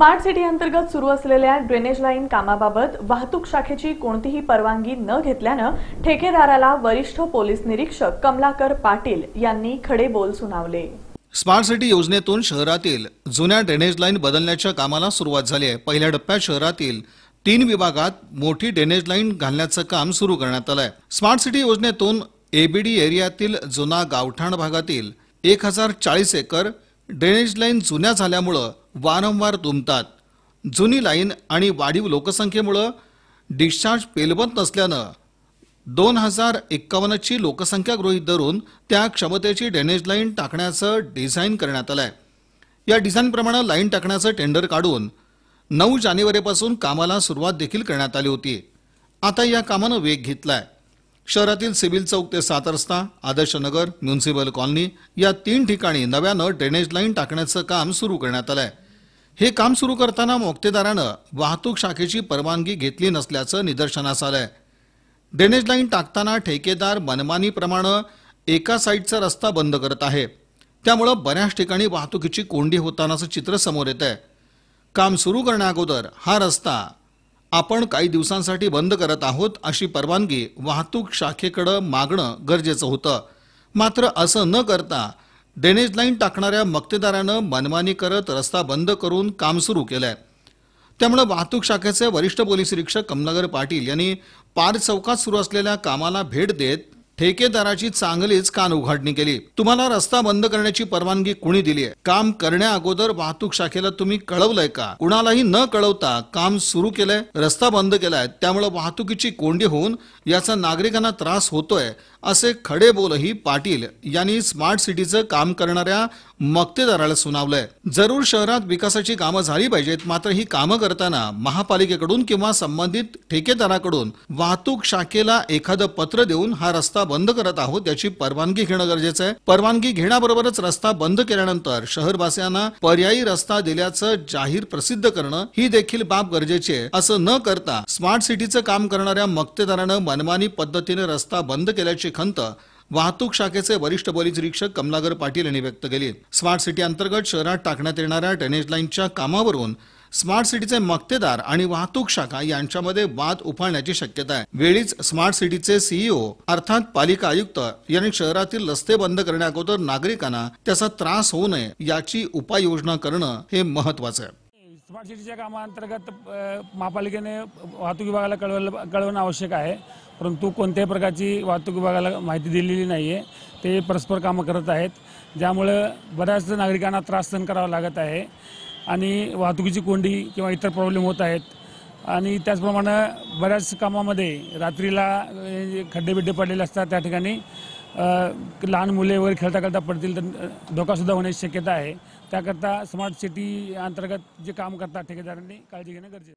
smart city अंतर्गत सुरू असलेल्या ड्रेनेज लाईन कामाबाबत वाहतूक शाखेची कोणतीही परवानगी न घेतल्यानं ठेकेदाराला वरिष्ठ पोलीस निरीक्षक कमलाकर पाटील यांनी खडे बोल सुनावले स्मार्ट सिटी योजनेतून शहरातील जुन्या ड्रेनेज लाईन बदलण्याच्या कामाला सुरुवात झाली आहे पहिल्या टप्प्यात शहरातील तीन विभागात मोठी ड्रेनेज लाईन घालण्याचं काम सुरू करण्यात आलं आहे स्मार्ट सिटी योजनेतून एबीडी एरियातील जुना गावठाण भागातील एक हजार चाळीस एकर ड्रेनेज लाईन जुन्या झाल्यामुळं वारंवार दुमतात जुनी लाईन आणि वाढीव लोकसंख्येमुळं डिस्चार्ज पेलवत नसल्यानं दोन हजार एक्कावन्नची लोकसंख्या गृहीत धरून त्या क्षमतेची ड्रेनेज लाईन टाकण्याचं डिझाईन करण्यात आलं आहे या डिझाईनप्रमाणे लाईन टाकण्याचं टेंडर काढून नऊ जानेवारीपासून कामाला सुरुवात देखील करण्यात आली होती आता या कामानं वेग घेतला आहे शहरातील सिव्हिल चौक ते सात रस्ता आदर्श नगर म्युन्सिपल कॉलनी या तीन ठिकाणी नव्यानं ड्रेनेज लाईन टाकण्याचं काम सुरू करण्यात आलंय आहे हे काम सुरू करताना मोक्तेदारानं वाहतूक शाखेची परवानगी घेतली नसल्याचं निदर्शनास आलंय ड्रेनेज लाईन टाकताना ठेकेदार मनमानीप्रमाणे एका साईडचा रस्ता बंद करत आहे त्यामुळं बऱ्याच ठिकाणी वाहतुकीची कोंडी होतानाचं चित्र समोर येत आहे काम सुरू करण्याअगोदर हा रस्ता आपण काही दिवसांसाठी बंद करत आहोत अशी परवानगी वाहतूक शाखेकडं मागणं गरजेचं होतं मात्र असं न करता ड्रेनेज लाईन टाकणाऱ्या मक्तेदारानं मनमानी करत रस्ता बंद करून काम सुरू केलंय त्यामुळे वाहतूक शाखेचे वरिष्ठ पोलीस निरीक्षक कमलागर पाटील यांनी पार चौकात सुरू असलेल्या कामाला भेट देत ठेकेदाराची चांगलीच कान उघाडणी केली तुम्हाला रस्ता बंद करण्याची परवानगी कुणी दिली आहे काम करण्या अगोदर वाहतूक शाखेला तुम्ही कळवलंय का कुणालाही न कळवता काम सुरू केलंय रस्ता बंद केलाय त्यामुळे वाहतुकीची कोंडी होऊन याचा नागरिकांना त्रास होतोय असे खडे बोलही पाटील यांनी स्मार्ट सिटीचं काम करणाऱ्या मक्तेदाराला सुनावलंय जरूर शहरात विकासाची कामं झाली पाहिजेत मात्र ही कामं करताना महापालिकेकडून किंवा संबंधित ठेकेदाराकडून वाहतूक शाखेला एखादं पत्र देऊन हा रस्ता बंद करत आहोत याची परवानगी घेणं गरजेचं आहे परवानगी घेण्याबरोबरच रस्ता बंद केल्यानंतर शहरवासियांना पर्यायी रस्ता दिल्याचं जाहीर प्रसिद्ध करणं ही देखील बाब गरजेची आहे असं न करता स्मार्ट सिटीचं काम करणाऱ्या मक्तेदारानं मनमानी पद्धतीने रस्ता बंद केल्याची खंत वाहतूक शाखेचे वरिष्ठ पोलीस निरीक्षक कमलागर पाटील यांनी व्यक्त केली स्मार्ट सिटी अंतर्गत शहरात टाकण्यात येणाऱ्या ड्रेनेज लाईनच्या कामावरून स्मार्ट सिटीचे मक्तेदार आणि वाहतूक शाखा यांच्यामध्ये वाद उफाळण्याची शक्यता आहे वेळीच स्मार्ट सिटीचे सीईओ अर्थात पालिका आयुक्त यांनी शहरातील रस्ते बंद करण्याअगोदर नागरिकांना त्याचा त्रास होऊ नये याची उपाययोजना करणं हे महत्वाचं आहे स्मार्ट सिटीच्या कामाअंतर्गत महापालिकेने वाहतूक विभागाला कळवलं कळवणं आवश्यक आहे परंतु कोणत्याही प्रकारची वाहतूक विभागाला माहिती दिलेली नाही आहे ते परस्पर कामं करत आहेत ज्यामुळं बऱ्याच नागरिकांना त्रास सहन करावा लागत आहे आणि वाहतुकीची कोंडी किंवा इतर प्रॉब्लेम होत आहेत आणि त्याचप्रमाणे बऱ्याच कामामध्ये रात्रीला खड्डे बिड्डे पडलेले असतात त्या ठिकाणी लहान मुले वगैरे खेळता खेळता पडतील तर धोकासुद्धा होण्याची शक्यता आहे त्याकरता स्मार्ट सिटी अंतर्गत जे काम करतात ठेकेदारांनी काळजी घेणं गरजेचं